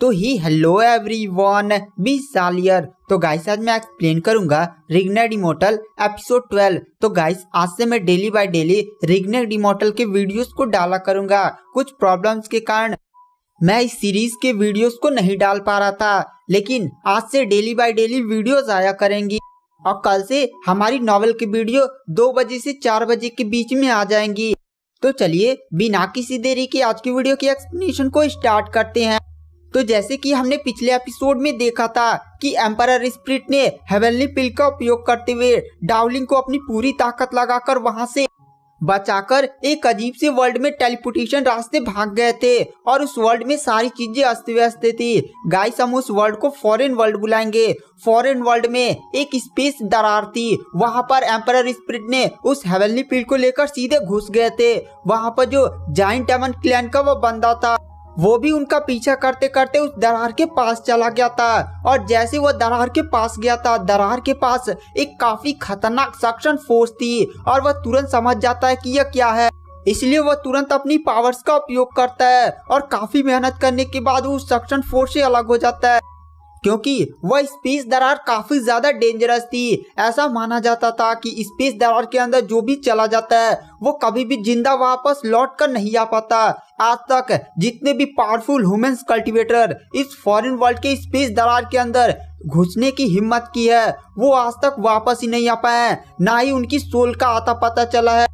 तो hi hello everyone one साल year तो गाइस आज मैं एक्सप्लेन करूंगा रिग्नेड इमोटल एपिसोड 12 तो गाइस आज से मैं daily by daily Renegade Immortal के वीडियोस को डाला करूंगा कुछ प्रॉब्लम्स के कारण मैं इस सीरीज के वीडियोस को नहीं डाल पा रहा था लेकिन आज से डेली बाय डेली वीडियोज आया करेंगी और कल से हमारी नॉवल की वीडियो दो बजे से चार बजे के बीच में आ जाएंगी तो चलिए बिना किसी देरी के आज की वीडियो की एक्सप्लेनेशन को स्टार्ट करते हैं तो जैसे कि हमने पिछले एपिसोड में देखा था कि एम्पर स्प्रिट ने हेवेली पिल का उपयोग करते हुए डाउलिंग को अपनी पूरी ताकत लगाकर वहां से बचाकर एक अजीब से वर्ल्ड में टेलीपोटेशन रास्ते भाग गए थे और उस वर्ल्ड में सारी चीजें अस्त व्यस्त थी गाइस हम उस वर्ल्ड को फॉरेन वर्ल्ड बुलाएंगे फॉरेन वर्ल्ड में एक स्पेस दरार थी वहां पर एम्पर स्प्रिट ने उस हेवेली फील्ड को लेकर सीधे घुस गए थे वहां पर जो जाइंट एमन क्लैन का वो बंदा था वो भी उनका पीछा करते करते उस दरार के पास चला गया था और जैसे वो दरार के पास गया था दरार के पास एक काफी खतरनाक सक्शन फोर्स थी और वह तुरंत समझ जाता है कि यह क्या है इसलिए वह तुरंत अपनी पावर्स का उपयोग करता है और काफी मेहनत करने के बाद वो उस सक्शन फोर्स से अलग हो जाता है क्योंकि वह स्पेस दरार काफी ज्यादा डेंजरस थी ऐसा माना जाता था कि स्पेस दरार के अंदर जो भी चला जाता है वो कभी भी जिंदा वापस लौट कर नहीं आ पाता आज तक जितने भी पावरफुल ह्यूमन कल्टीवेटर इस फॉरेन वर्ल्ड के स्पेस दरार के अंदर घुसने की हिम्मत की है वो आज तक वापस ही नहीं आ पाए ना ही उनकी सोल का आता पता चला है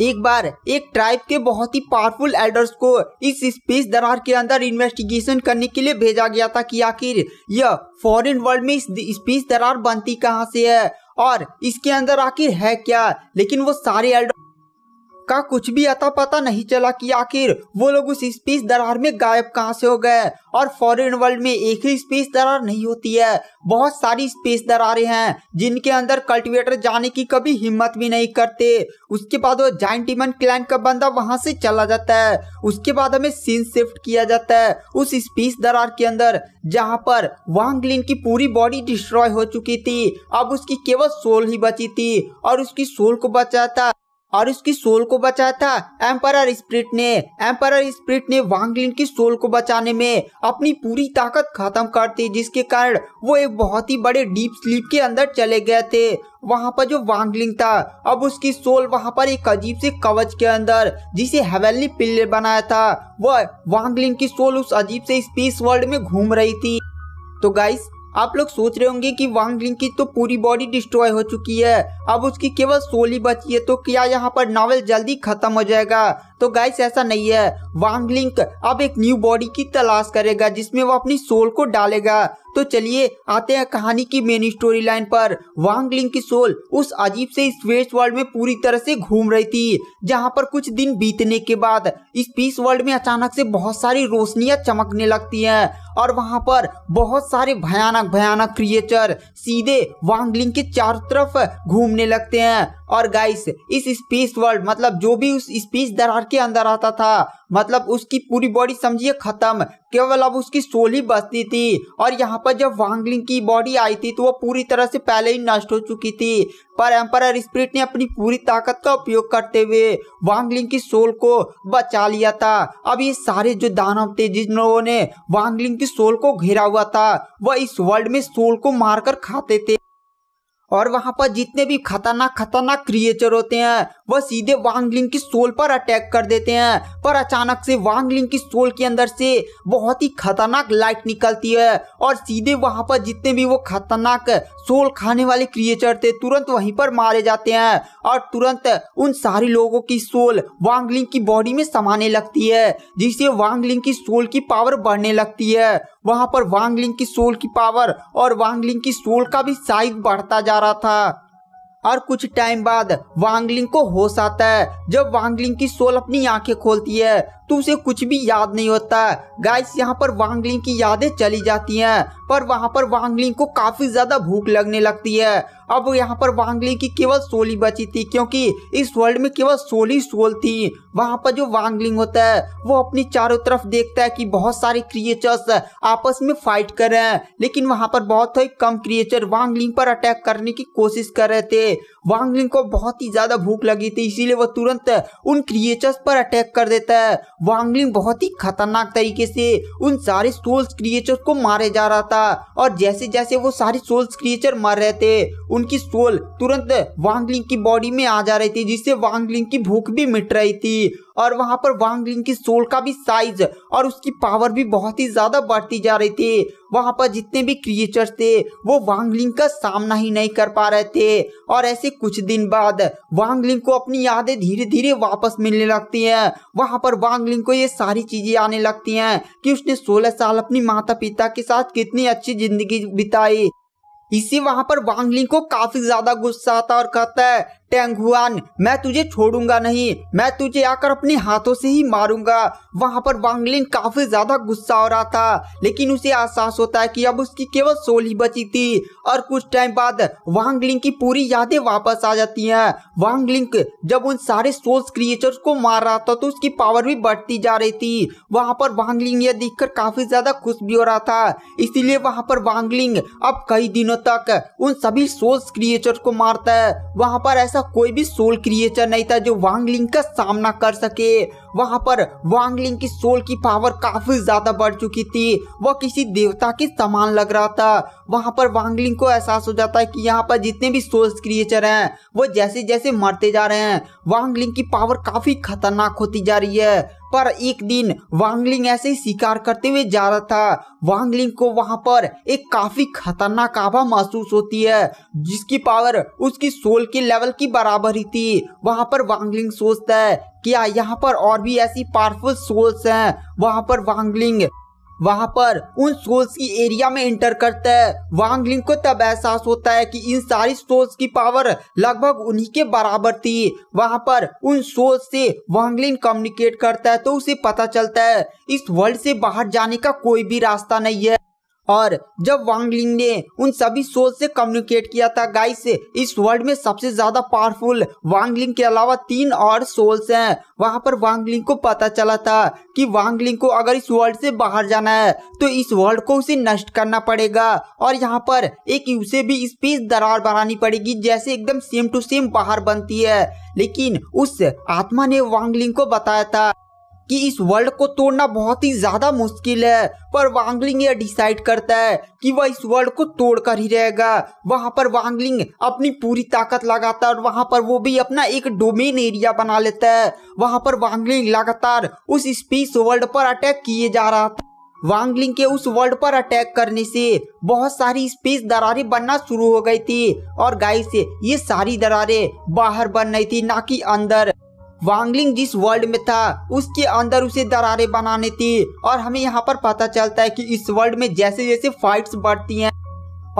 एक बार एक ट्राइब के बहुत ही पावरफुल एल्डर्स को इस स्पेस दरार के अंदर इन्वेस्टिगेशन करने के लिए भेजा गया था कि आखिर यह फॉरेन वर्ल्ड में स्पेस दरार बनती कहाँ से है और इसके अंदर आखिर है क्या लेकिन वो सारे एल्डर का कुछ भी अता पता नहीं चला कि आखिर वो लोग उस स्पेस दरार में गायब कहाँ से हो गए और फॉरेन वर्ल्ड में एक ही स्पेस दरार नहीं होती है बहुत सारी स्पेस दरारें हैं जिनके अंदर कल्टिवेटर जाने की कभी हिम्मत भी नहीं करते उसके बाद वो जाइंट इमन क्लैन का बंदा वहां से चला जाता है उसके बाद हमें सीन शिफ्ट किया जाता है उस स्पेस दरार के अंदर जहाँ पर वांगलिन की पूरी बॉडी डिस्ट्रॉय हो चुकी थी अब उसकी केवल सोल ही बची थी और उसकी सोल को बचाता और उसकी सोल को बचाया था एम्पायर स्प्रिट ने एम्पायर स्प्रिट ने वांगलिन की सोल को बचाने में अपनी पूरी ताकत खत्म करती जिसके कारण वो एक बहुत ही बड़े डीप स्लीप के अंदर चले गए थे वहां पर जो वांगलिंग था अब उसकी सोल वहां पर एक अजीब से कवच के अंदर जिसे हेवेली पिल्ले बनाया था वह वांगलिंग की सोल उस अजीब से स्पेस वर्ल्ड में घूम रही थी तो गाइस आप लोग सोच रहे होंगे कि वांग लिंग की तो पूरी बॉडी डिस्ट्रॉय हो चुकी है अब उसकी केवल सोली बची है तो क्या यहाँ पर नावल जल्दी खत्म हो जाएगा तो गाइस ऐसा नहीं है वांगलिंक अब एक न्यू बॉडी की तलाश करेगा जिसमें वो अपनी सोल को डालेगा तो चलिए आते हैं कहानी की मेन स्टोरी लाइन पर वांगलिंग की सोल उस अजीब से स्पेस वर्ल्ड में पूरी तरह से घूम रही थी जहां पर कुछ दिन बीतने के बाद स्पेस वर्ल्ड में अचानक से बहुत सारी रोशनियां चमकने लगती हैं और वहां पर बहुत सारे भयानक भयानक क्रिएचर सीधे वांगलिंग के चारों तरफ घूमने लगते हैं और गाइस इस स्पेस वर्ल्ड मतलब जो भी उस स्पेस दरार के अंदर आता था मतलब उसकी पूरी बॉडी समझिए खत्म केवल अब उसकी सोल ही बचती थी और यहाँ पर जब वांगलिंग की बॉडी आई थी तो वो पूरी तरह से पहले ही नष्ट हो चुकी थी पर एम्पर स्प्रिट ने अपनी पूरी ताकत का उपयोग करते हुए वांगलिंग की सोल को बचा लिया था अब ये सारे जो दानव थे जिन लोगों ने वांगलिंग की सोल को घेरा हुआ था वह इस वर्ल्ड में सोल को मारकर खाते थे और वहां पर जितने भी खतरनाक खतरनाक क्रिएचर होते हैं वह सीधे वांगलिंग की सोल पर अटैक कर देते हैं पर अचानक से वांगलिंग की सोल के अंदर से बहुत ही खतरनाक लाइट निकलती है और सीधे वहां पर जितने भी वो खतरनाक सोल खाने वाले क्रिएचर थे तुरंत वहीं पर मारे जाते हैं और तुरंत उन सारे लोगों की सोल वांगलिंग की बॉडी में समाने लगती है जिससे वांगलिंग की सोल की पावर बढ़ने लगती है वहां पर वांगलिंग की सोल की पावर और वांगलिंग की सोल का भी साइज बढ़ता जा रहा था और कुछ टाइम बाद वांगलिंग को होश आता है जब वांगलिंग की सोल अपनी आंखें खोलती है तो उसे कुछ भी याद नहीं होता गाइस यहाँ पर वांगलिंग की यादें चली जाती हैं पर वहाँ पर वांगलिंग को काफी ज्यादा भूख लगने लगती है अब यहाँ पर वांगली की केवल सोली बची थी क्योंकि इस वर्ल्ड में केवल सोली सोल थी वहां पर जो वांगलिंग होता है वो अपनी चारों तरफ देखता है कि बहुत सारे क्रिएचर्स आपस में फाइट कर रहे हैं लेकिन वहां पर बहुत ही कम क्रिएचर वांगलिंग पर अटैक करने की कोशिश कर रहे थे वांगलिंग को बहुत ही ज्यादा भूख लगी थी इसीलिए वो तुरंत उन क्रिएचर्स पर अटैक कर देता है वांगलिंग बहुत ही खतरनाक तरीके से उन सारे सोल्स क्रिएचर को मारे जा रहा था और जैसे जैसे वो सारे सोल्स क्रिएचर मर रहे थे उन उनकी सोल तुरंत वांगलिंग की बॉडी में आ जा रही थी जिससे वांगलिंग की भूख भी मिट रही थी और वहां पर वांगलिंग की सोल का भी साइज और उसकी पावर भी बहुत ही ज्यादा बढ़ती जा रही थी वहां पर जितने भी क्रिएचर्स थे वो वांगलिंग का सामना ही नहीं कर पा रहे थे और ऐसे कुछ दिन बाद वांगलिंग को अपनी यादें धीरे धीरे वापस मिलने लगती हैं वहां पर वांगलिंग को ये सारी चीजें आने लगती हैं कि उसने 16 साल अपनी माता पिता के साथ कितनी अच्छी जिंदगी बिताई इसी वहां पर वांगलिंग को काफी ज्यादा गुस्सा आता और कहता है टैंगुआन मैं तुझे छोड़ूंगा नहीं मैं तुझे आकर अपने हाथों से ही मारूंगा वहां पर वांगलिन काफी ज्यादा गुस्सा हो रहा था लेकिन उसे एहसास होता है कि अब उसकी केवल सोल ही बची थी और कुछ टाइम बाद वांगलिंग की पूरी यादें वापस आ जाती हैं वांगलिंग जब उन सारे सोल्स क्रिएटर्स को मार रहा था तो उसकी पावर भी बढ़ती जा रही थी वहां पर वांगलिंग यह देखकर काफी ज्यादा खुश भी हो रहा था इसीलिए वहां पर वांगलिंग अब कई दिनों तक उन सभी सोल्स क्रिएटर्स को मारता है वहां पर ऐसा कोई भी सोल क्रिएचर नहीं था जो वांगलिंग का सामना कर सके वहां पर वांगलिंग की सोल की पावर काफी ज्यादा बढ़ चुकी थी वह किसी देवता के समान लग रहा था वहां पर वांगलिंग को एहसास हो जाता है कि यहाँ पर जितने भी सोल्स क्रिएचर हैं वो जैसे जैसे मरते जा रहे हैं वांगलिंग की पावर काफी खतरनाक होती जा रही है पर एक दिन वांगलिंग ऐसे ही शिकार करते हुए जा रहा था वांगलिंग को वहां पर एक काफी खतरनाक आभा महसूस होती है जिसकी पावर उसकी सोल के लेवल की बराबर ही थी वहां पर वांगलिंग सोचता है क्या यहाँ पर और भी ऐसी पावरफुल सोल्स हैं वहां पर वांगलिंग वहाँ पर उन सोल्स की एरिया में इंटर करता है वांगलिंग को तब एहसास होता है कि इन सारी सोल्स की पावर लगभग उन्हीं के बराबर थी वहाँ पर उन सोल्स से वांगलिंग कम्युनिकेट करता है तो उसे पता चलता है इस वर्ल्ड से बाहर जाने का कोई भी रास्ता नहीं है और जब वांगलिंग ने उन सभी सोल से कम्युनिकेट किया था गाइस इस वर्ल्ड में सबसे ज्यादा पावरफुल वांगलिंग के अलावा तीन और सोल्स हैं वहां पर वांगलिंग को पता चला था कि वांगलिंग को अगर इस वर्ल्ड से बाहर जाना है तो इस वर्ल्ड को उसे नष्ट करना पड़ेगा और यहाँ पर एक उसे भी स्पेस दरार बनानी पड़ेगी जैसे एकदम सेम टू सेम बाहर बनती है लेकिन उस आत्मा ने वांगलिंग को बताया था कि इस वर्ल्ड को तोड़ना बहुत ही ज्यादा मुश्किल है पर वांगलिंग यह डिसाइड करता है कि वह इस वर्ल्ड को तोड़कर ही रहेगा वहां पर वांगलिंग अपनी पूरी ताकत लगाता है और वहां पर वो भी अपना एक डोमेन एरिया बना लेता है वहां पर वांगलिंग लगातार उस स्पेस वर्ल्ड पर अटैक किए जा रहा था वांगलिंग के उस वर्ल्ड पर अटैक करने से बहुत सारी स्पेस दरारें बनना शुरू हो गई थी और गाइस ये सारी दरारें बाहर बन रही थी ना कि अंदर वांगलिंग जिस वर्ल्ड में था उसके अंदर उसे दरारें बनाने थी और हमें यहाँ पर पता चलता है कि इस वर्ल्ड में जैसे जैसे फाइट्स बढ़ती हैं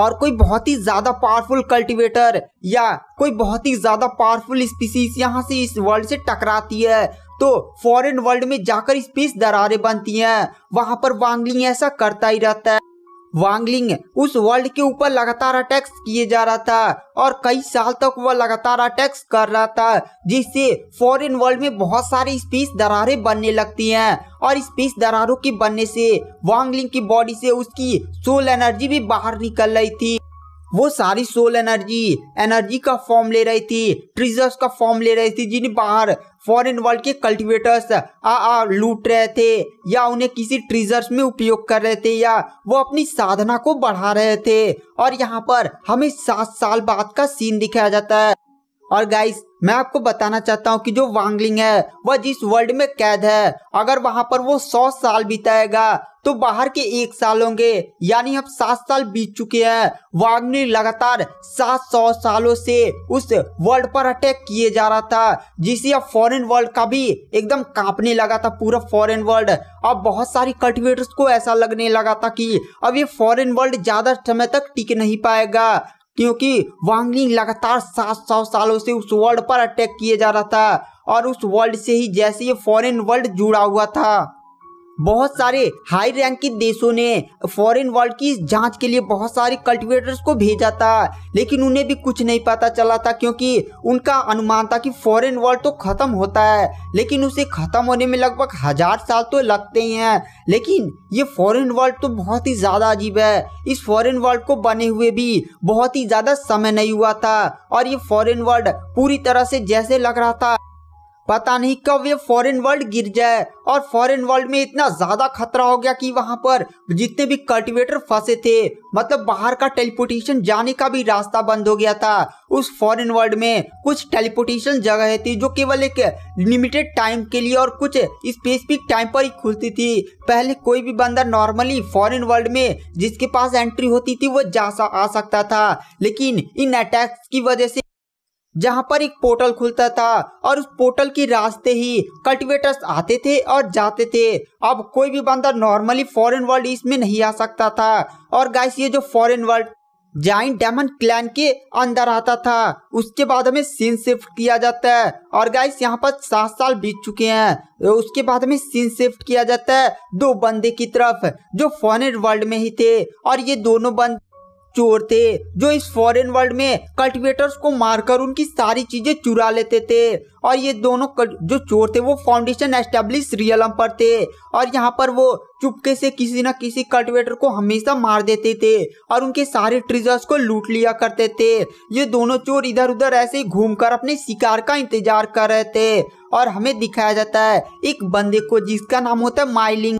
और कोई बहुत ही ज्यादा पावरफुल कल्टीवेटर या कोई बहुत ही ज्यादा पावरफुल स्पीसीज यहाँ से इस वर्ल्ड से टकराती है तो फॉरेन वर्ल्ड में जाकर स्पेस दरारें बनती हैं वहां पर वांगलिंग ऐसा करता ही रहता है वांगलिंग उस वर्ल्ड के ऊपर लगातार अटैक्स किए जा रहा था और कई साल तक वह लगातार अटैक्स कर रहा था जिससे फॉरेन वर्ल्ड में बहुत सारी स्पेस दरारें बनने लगती हैं और स्पेस दरारों के बनने से वांगलिंग की बॉडी से उसकी सोल एनर्जी भी बाहर निकल रही थी वो सारी सोल एनर्जी एनर्जी का फॉर्म ले रही थी ट्रीजर्स का फॉर्म ले रही थी जिन्हें बाहर फॉरेन वर्ल्ड के कल्टीवेटर्स आ आ लूट रहे थे या उन्हें किसी ट्रीजर्स में उपयोग कर रहे थे या वो अपनी साधना को बढ़ा रहे थे और यहाँ पर हमें सात साल बाद का सीन दिखाया जाता है और गाइस मैं आपको बताना चाहता हूँ कि जो वांगलिंग है वह जिस वर्ल्ड में कैद है अगर वहाँ पर वो सौ साल बिताएगा तो बाहर के एक साल होंगे यानी अब सात साल बीत चुके हैं वाग्नि लगातार सात सौ सालों से उस वर्ल्ड पर अटैक किए जा रहा था जिसे अब फॉरेन वर्ल्ड का भी एकदम कांपने लगा था पूरा फॉरेन वर्ल्ड अब बहुत सारी कल्टिवेटर्स को ऐसा लगने लगा था कि अब ये फॉरेन वर्ल्ड ज्यादा समय तक टिक नहीं पाएगा क्योंकि वांगलिंग लगातार सात सौ सालों से उस वर्ल्ड पर अटैक किए जा रहा था और उस वर्ल्ड से ही जैसे ये फॉरेन वर्ल्ड जुड़ा हुआ था बहुत सारे हाई रैंक के देशों ने फॉरेन वर्ल्ड की जांच के लिए बहुत सारे कल्टीवेटर्स को भेजा था लेकिन उन्हें भी कुछ नहीं पता चला था क्योंकि उनका अनुमान था कि फॉरेन वर्ल्ड तो खत्म होता है लेकिन उसे खत्म होने में लगभग हजार साल तो लगते ही हैं लेकिन ये फॉरेन वर्ल्ड तो बहुत ही ज्यादा अजीब है इस फॉरेन वर्ल्ड को बने हुए भी बहुत ही ज्यादा समय नहीं हुआ था और ये फॉरेन वर्ल्ड पूरी तरह से जैसे लग रहा था पता नहीं कब ये फॉरेन वर्ल्ड गिर जाए और फॉरेन वर्ल्ड में इतना ज्यादा खतरा हो गया कि वहां पर जितने भी कल्टीवेटर फंसे थे मतलब बाहर का टेलीपोटेशन जाने का भी रास्ता बंद हो गया था उस फॉरेन वर्ल्ड में कुछ टेलीपोटेशन जगह थी जो केवल एक लिमिटेड टाइम के लिए और कुछ स्पेसिफिक टाइम पर ही खुलती थी पहले कोई भी बंदा नॉर्मली फॉरेन वर्ल्ड में जिसके पास एंट्री होती थी वो जा आ सकता था लेकिन इन अटैक्स की वजह से जहां पर एक पोर्टल खुलता था और उस पोर्टल के रास्ते ही कल्टीवेटर्स आते थे और जाते थे अब कोई भी बंदा नॉर्मली फॉरेन वर्ल्ड इसमें नहीं आ सकता था और गाइस ये जो foreign world giant diamond clan के अंदर आता था उसके बाद हमें सीन शिफ्ट किया जाता है और गाइस यहाँ पर सात साल बीत चुके हैं उसके बाद हमें सीन शिफ्ट किया जाता है दो बंदे की तरफ जो फॉरेन वर्ल्ड में ही थे और ये दोनों बंदे चोर थे जो इस फॉरेन वर्ल्ड में कल्टिवेटर्स को मारकर उनकी सारी चीजें चुरा लेते थे और ये दोनों जो चोर थे वो फाउंडेशन एस्टेब्लिश रियलम पर थे और यहाँ पर वो चुपके से किसी न किसी कल्टिवेटर को हमेशा मार देते थे और उनके सारे ट्रीजर्स को लूट लिया करते थे ये दोनों चोर इधर उधर ऐसे ही घूम अपने शिकार का इंतजार कर रहे थे और हमें दिखाया जाता है एक बंदे को जिसका नाम होता है माइलिंग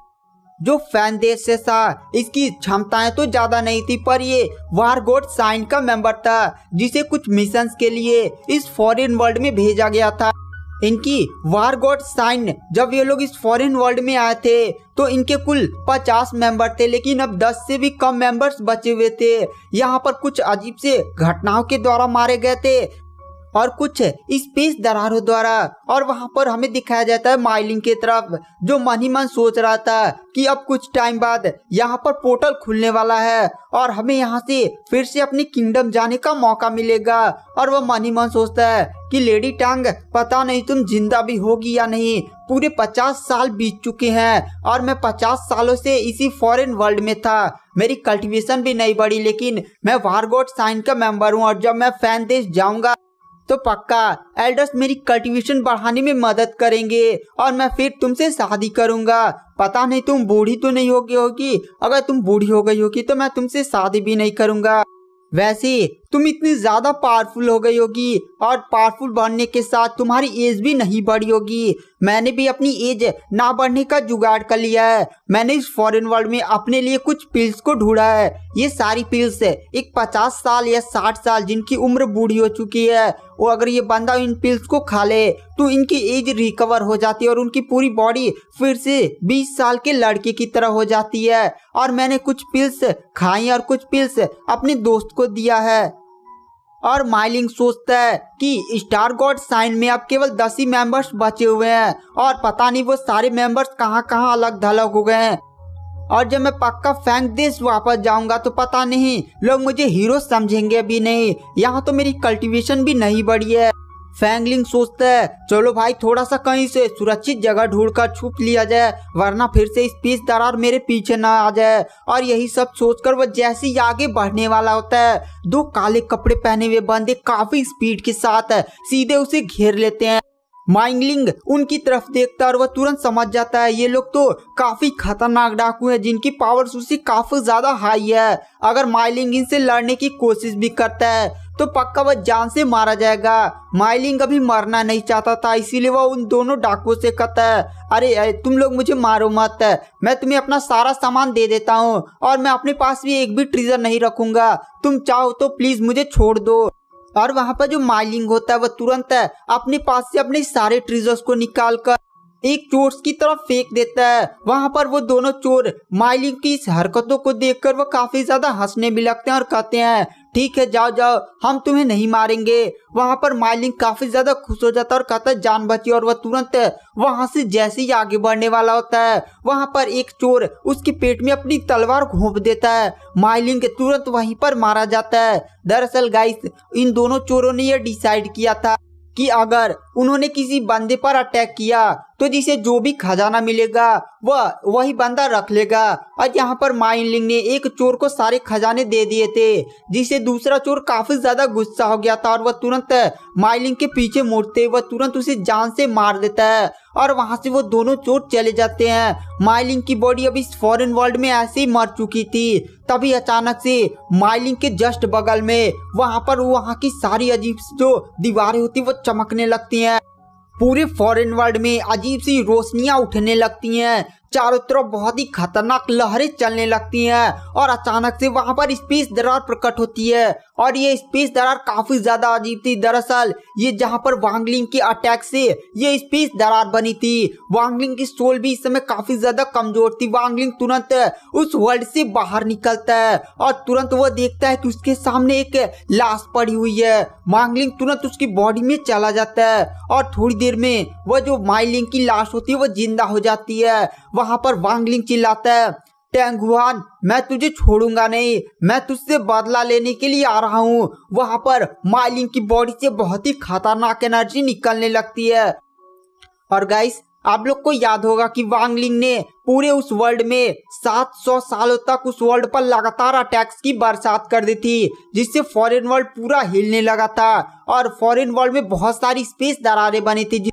जो फैन देश से था इसकी क्षमताएं तो ज्यादा नहीं थी पर ये वारगोड साइन का मेंबर था जिसे कुछ मिशन के लिए इस फॉरेन वर्ल्ड में भेजा गया था इनकी वार गोड साइन जब ये लोग इस फॉरेन वर्ल्ड में आए थे तो इनके कुल 50 मेंबर थे लेकिन अब 10 से भी कम मेंबर्स बचे हुए थे यहाँ पर कुछ अजीब से घटनाओं के द्वारा मारे गए थे और कुछ स्पेस दरारों द्वारा और वहाँ पर हमें दिखाया जाता है माइलिंग की तरफ जो मन ही मन सोच रहा था कि अब कुछ टाइम बाद यहाँ पर पोर्टल खुलने वाला है और हमें यहाँ से फिर से अपनी किंगडम जाने का मौका मिलेगा और वह मन ही मन सोचता है कि लेडी टांग पता नहीं तुम जिंदा भी होगी या नहीं पूरे पचास साल बीत चुके हैं और मैं पचास सालों से इसी फॉरेन वर्ल्ड में था मेरी कल्टिवेशन भी नहीं बढ़ी लेकिन मैं वारगोट साइन का मेंबर हूँ और जब मैं फैन देश जाऊंगा तो पक्का एल्डर्स मेरी कल्टीवेशन बढ़ाने में मदद करेंगे और मैं फिर तुमसे शादी करूंगा पता नहीं तुम बूढ़ी तो नहीं हो गई होगी अगर तुम बूढ़ी हो गई होगी तो मैं तुमसे शादी भी नहीं करूंगा वैसे तुम इतनी ज्यादा पावरफुल हो गई होगी और पावरफुल बनने के साथ तुम्हारी एज भी नहीं बढ़ी होगी मैंने भी अपनी एज ना बढ़ने का जुगाड़ कर लिया है मैंने इस फॉरेन वर्ल्ड में अपने लिए कुछ पिल्स को ढूंढा है ये सारी पिल्स एक पचास साल या साठ साल जिनकी उम्र बूढ़ी हो चुकी है और अगर ये बंदा इन पिल्स को खा ले तो इनकी एज रिकवर हो जाती है और उनकी पूरी बॉडी फिर से 20 साल के लड़के की तरह हो जाती है और मैंने कुछ पिल्स खाई और कुछ पिल्स अपने दोस्त को दिया है और माइलिंग सोचता है कि स्टार गॉड साइन में अब केवल दस ही मेंबर्स बचे हुए हैं और पता नहीं वो सारे मेंबर्स कहाँ कहाँ अलग धलग हो गए हैं और जब मैं पक्का फैंक देश वापस जाऊंगा तो पता नहीं लोग मुझे हीरो समझेंगे भी नहीं यहाँ तो मेरी कल्टीवेशन भी नहीं बढ़ी है फैंगलिंग सोचता है चलो भाई थोड़ा सा कहीं से सुरक्षित जगह ढूंढकर छुप लिया जाए वरना फिर से इस पीस दरार मेरे पीछे ना आ जाए और यही सब सोचकर वह जैसे ही आगे बढ़ने वाला होता है दो काले कपड़े पहने हुए बंदे काफी स्पीड के साथ सीधे उसे घेर लेते हैं माइंगलिंग उनकी तरफ देखता और वह तुरंत समझ जाता है ये लोग तो काफी खतरनाक डाकू हैं जिनकी पावर सूची काफी ज्यादा हाई है अगर माइलिंग इनसे लड़ने की कोशिश भी करता है तो पक्का वह जान से मारा जाएगा माइलिंग अभी मरना नहीं चाहता था इसीलिए वह उन दोनों डाकुओं से कहता है अरे अरे तुम लोग मुझे मारो मत मैं तुम्हें अपना सारा सामान दे देता हूँ और मैं अपने पास भी एक भी ट्रीजर नहीं रखूंगा तुम चाहो तो प्लीज मुझे छोड़ दो और वहाँ पर जो माइलिंग होता है वह तुरंत है अपने पास से अपने सारे ट्रीजर्स को निकाल कर एक चोर की तरफ फेंक देता है वहाँ पर वो दोनों चोर माइलिंग की इस हरकतों को देखकर वह काफी ज्यादा हंसने भी लगते हैं और कहते हैं ठीक है जाओ जाओ हम तुम्हें नहीं मारेंगे वहां पर माइलिंग काफी ज्यादा खुश हो जाता है और कहता है जान बची और वह तुरंत वहां से जैसे ही आगे बढ़ने वाला होता है वहां पर एक चोर उसके पेट में अपनी तलवार घोंप देता है माइलिंग तुरंत वहीं पर मारा जाता है दरअसल गाइस इन दोनों चोरों ने यह डिसाइड किया था कि अगर उन्होंने किसी बंदे पर अटैक किया तो जिसे जो भी खजाना मिलेगा वह वही बंदा रख लेगा और यहाँ पर माइनलिंग ने एक चोर को सारे खजाने दे दिए थे जिसे दूसरा चोर काफी ज्यादा गुस्सा हो गया था और वह तुरंत माइलिंग के पीछे मुड़ते वह तुरंत उसे जान से मार देता है और वहां से वो दोनों चोर चले जाते हैं माइलिंग की बॉडी अभी फॉरेन वर्ल्ड में ऐसे ही मर चुकी थी तभी अचानक से माइलिंग के जस्ट बगल में वहां पर वहां की सारी अजीब जो दीवारें होती वो चमकने लगती हैं पूरे फॉरेन वर्ल्ड में अजीब सी रोशनियां उठने लगती हैं चारों तरफ बहुत ही खतरनाक लहरें चलने लगती हैं और अचानक से वहां पर स्पेस दरार प्रकट होती है और ये स्पेस दरार काफी ज्यादा अजीब थी दरअसल ये जहाँ पर वांगलिंग के अटैक से ये स्पेस दरार बनी थी वांगलिंग की सोल भी इस समय काफी ज्यादा कमजोर थी वांगलिंग तुरंत उस वर्ल्ड से बाहर निकलता है और तुरंत वो देखता है कि उसके सामने एक लाश पड़ी हुई है वांगलिंग तुरंत उसकी बॉडी में चला जाता है और थोड़ी देर में वह जो माइलिंग की लाश होती है वो जिंदा हो जाती है वहां पर वांगलिंग चिल्लाता है टैंगुआन मैं तुझे छोड़ूंगा नहीं मैं तुझसे बदला लेने के लिए आ रहा हूँ वहाँ पर माइलिंग की बॉडी से बहुत ही खतरनाक एनर्जी निकलने लगती है और गाइस आप लोग को याद होगा कि वांगलिंग ने पूरे उस वर्ल्ड में 700 सालों तक उस वर्ल्ड पर लगातार अटैक्स की बरसात कर दी थी जिससे फॉरेन वर्ल्ड पूरा हिलने लगा था और फॉरेन वर्ल्ड में बहुत सारी स्पेस दरारें बनी थी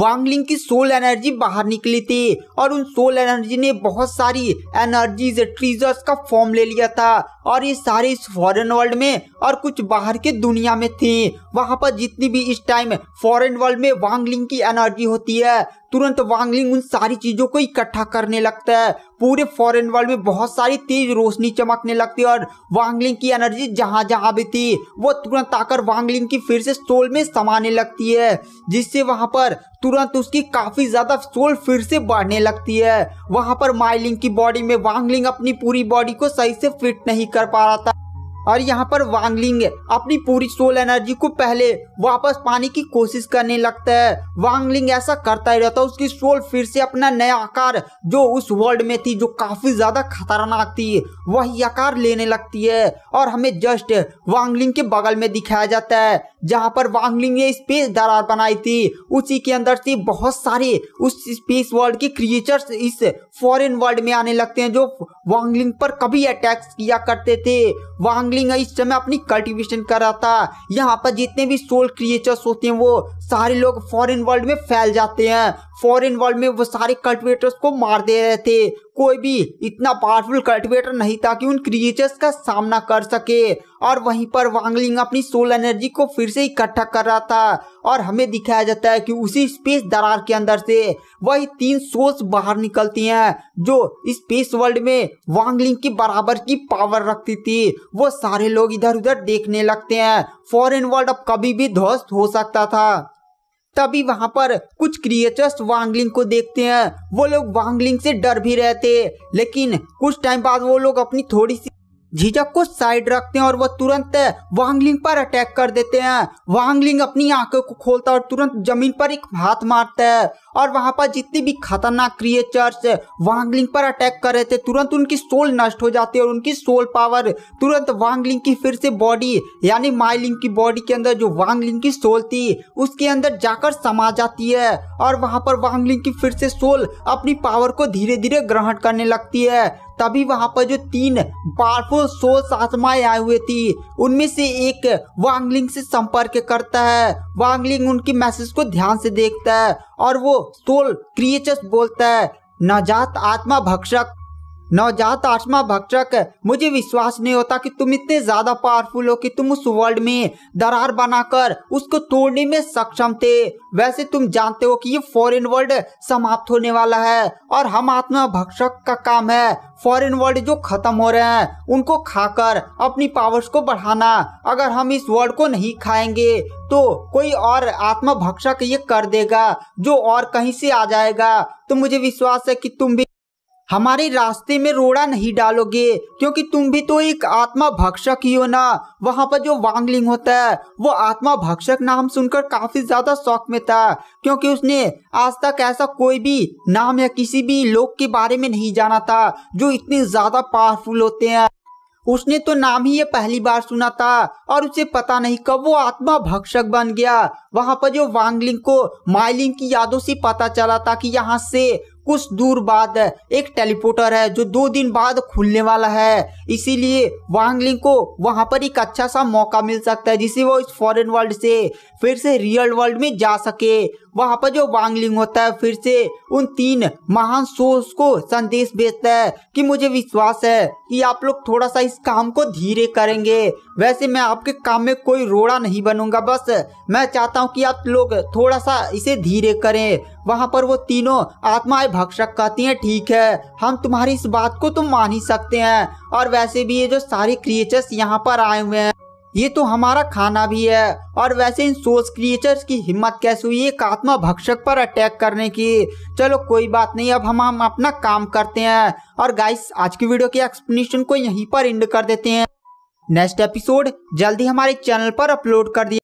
वांगलिंग की सोल एनर्जी बाहर निकली थी और उन सोल एनर्जी ने बहुत सारी एनर्जीज ट्रीजर्स का फॉर्म ले लिया था और ये सारे इस फॉरेन वर्ल्ड में और कुछ बाहर के दुनिया में थे वहाँ पर जितनी भी इस टाइम फॉरेन वर्ल्ड में वांगलिंग की एनर्जी होती है तुरंत वांगलिंग उन सारी चीजों को इकट्ठा करने लगता है पूरे फॉरेन वर्ल्ड में बहुत सारी तेज रोशनी चमकने लगती है और वांगलिंग की एनर्जी जहां जहां भी थी वो तुरंत आकर वांगलिंग की फिर से सोल में समाने लगती है जिससे वहां पर तुरंत उसकी काफी ज्यादा सोल फिर से बढ़ने लगती है वहां पर माइलिंग की बॉडी में वांगलिंग अपनी पूरी बॉडी को सही से फिट नहीं कर पा रहा था और यहाँ पर वांगलिंग अपनी पूरी सोल एनर्जी को पहले वापस पाने की कोशिश करने लगता है वांगलिंग ऐसा करता ही रहता है उसकी सोल फिर से अपना नया आकार जो उस वर्ल्ड में थी जो काफी ज्यादा खतरनाक थी वही आकार लेने लगती है और हमें जस्ट वांगलिंग के बगल में दिखाया जाता है जहां पर वांगलिंग ने स्पेस दरार बनाई थी उसी के अंदर से बहुत सारे उस स्पेस वर्ल्ड के क्रिएचर्स इस फॉरेन वर्ल्ड में आने लगते हैं जो वांगलिंग पर कभी अटैक किया करते थे वांगलिंग इस समय अपनी कल्टिवेशन कर रहा था यहाँ पर जितने भी सोल क्रिएचर्स होते हैं वो सारे लोग फॉरेन वर्ल्ड में फैल जाते हैं फॉरेन वर्ल्ड में वो सारे कल्टिवेटर्स को मार दे रहे थे कोई भी इतना पावरफुल कल्टिवेटर नहीं था कि उन क्रिएचर्स का सामना कर सके और वहीं पर वांगलिंग अपनी सोल एनर्जी को फिर से इकट्ठा कर रहा था और हमें दिखाया जाता है कि उसी स्पेस दरार के अंदर से वही तीन सोल्स बाहर निकलती हैं जो स्पेस वर्ल्ड में वांगलिंग के बराबर की पावर रखती थी वो सारे लोग इधर उधर देखने लगते हैं फॉरेन वर्ल्ड अब कभी भी ध्वस्त हो सकता था तभी वहाँ पर कुछ क्रिएचर्स वांगलिंग को देखते हैं वो लोग वांगलिंग से डर भी रहते लेकिन कुछ टाइम बाद वो लोग अपनी थोड़ी सी झिझक को साइड रखते हैं और वह तुरंत वांगलिंग पर अटैक कर देते हैं वांगलिंग अपनी आंखों को खोलता है और तुरंत जमीन पर एक हाथ मारता है और वहां पर जितने भी खतरनाक क्रिएचर्स वांगलिंग पर अटैक कर रहे थे तुरंत उनकी सोल नष्ट हो जाती है और उनकी सोल पावर तुरंत वांगलिंग की फिर से बॉडी यानी माइलिंग की बॉडी के अंदर जो वांगलिंग की सोल थी उसके अंदर जाकर समा जाती है और वहां पर वांगलिंग की फिर से सोल अपनी पावर को धीरे धीरे ग्रहण करने लगती है तभी वहां पर जो तीन पावरफुल सोल आत्माएं आई हुई थी उनमें से एक वांगलिंग से संपर्क करता है वांगलिंग उनकी मैसेज को ध्यान से देखता है और वो सोल क्रिएचर्स बोलता है नजात आत्मा भक्षक नवजात आत्मा भक्षक मुझे विश्वास नहीं होता कि तुम इतने ज्यादा पावरफुल हो कि तुम उस वर्ल्ड में दरार बनाकर उसको तोड़ने में सक्षम थे वैसे तुम जानते हो कि ये फॉरेन वर्ल्ड समाप्त होने वाला है और हम आत्मा भक्षक का काम है फॉरेन वर्ल्ड जो खत्म हो रहे हैं उनको खाकर अपनी पावर्स को बढ़ाना अगर हम इस वर्ल्ड को नहीं खाएंगे तो कोई और आत्मा भक्षक ये कर देगा जो और कहीं से आ जाएगा तो मुझे विश्वास है की तुम भी हमारे रास्ते में रोड़ा नहीं डालोगे क्योंकि तुम भी तो एक आत्मा भक्षक ही हो ना वहाँ पर जो वांगलिंग होता है वो आत्मा भक्षक नाम सुनकर काफी ज्यादा शौक में था क्योंकि उसने आज तक ऐसा कोई भी नाम या किसी भी लोग के बारे में नहीं जाना था जो इतने ज्यादा पावरफुल होते हैं उसने तो नाम ही ये पहली बार सुना था और उसे पता नहीं कब वो आत्मा भक्षक बन गया वहाँ पर जो वांगलिंग को माइलिंग की यादों से पता चला था कि यहाँ से कुछ दूर बाद एक टेलीपोर्टर है जो दो दिन बाद खुलने वाला है इसीलिए वांगलिंग को वहां पर एक अच्छा सा मौका मिल सकता है जिससे वो इस फॉरेन वर्ल्ड से फिर से रियल वर्ल्ड में जा सके वहां पर जो वांगलिंग होता है फिर से उन तीन महान सोर्स को संदेश भेजता है कि मुझे विश्वास है कि आप लोग थोड़ा सा इस काम को धीरे करेंगे वैसे मैं आपके काम में कोई रोड़ा नहीं बनूंगा बस मैं चाहता हूँ कि आप लोग थोड़ा सा इसे धीरे करें वहाँ पर वो तीनों आत्माएं भक्षक कहती हैं ठीक है हम तुम्हारी इस बात को तुम मान ही सकते हैं और वैसे भी ये जो सारे क्रिएचर्स यहाँ पर आए हुए हैं ये तो हमारा खाना भी है और वैसे इन सोच क्रिएचर्स की हिम्मत कैसे हुई एक आत्मा भक्षक पर अटैक करने की चलो कोई बात नहीं अब हम हम अपना काम करते हैं और गाइस आज की वीडियो के एक्सप्लेनेशन को यहीं पर एंड कर देते हैं नेक्स्ट एपिसोड जल्दी हमारे चैनल पर अपलोड कर दिया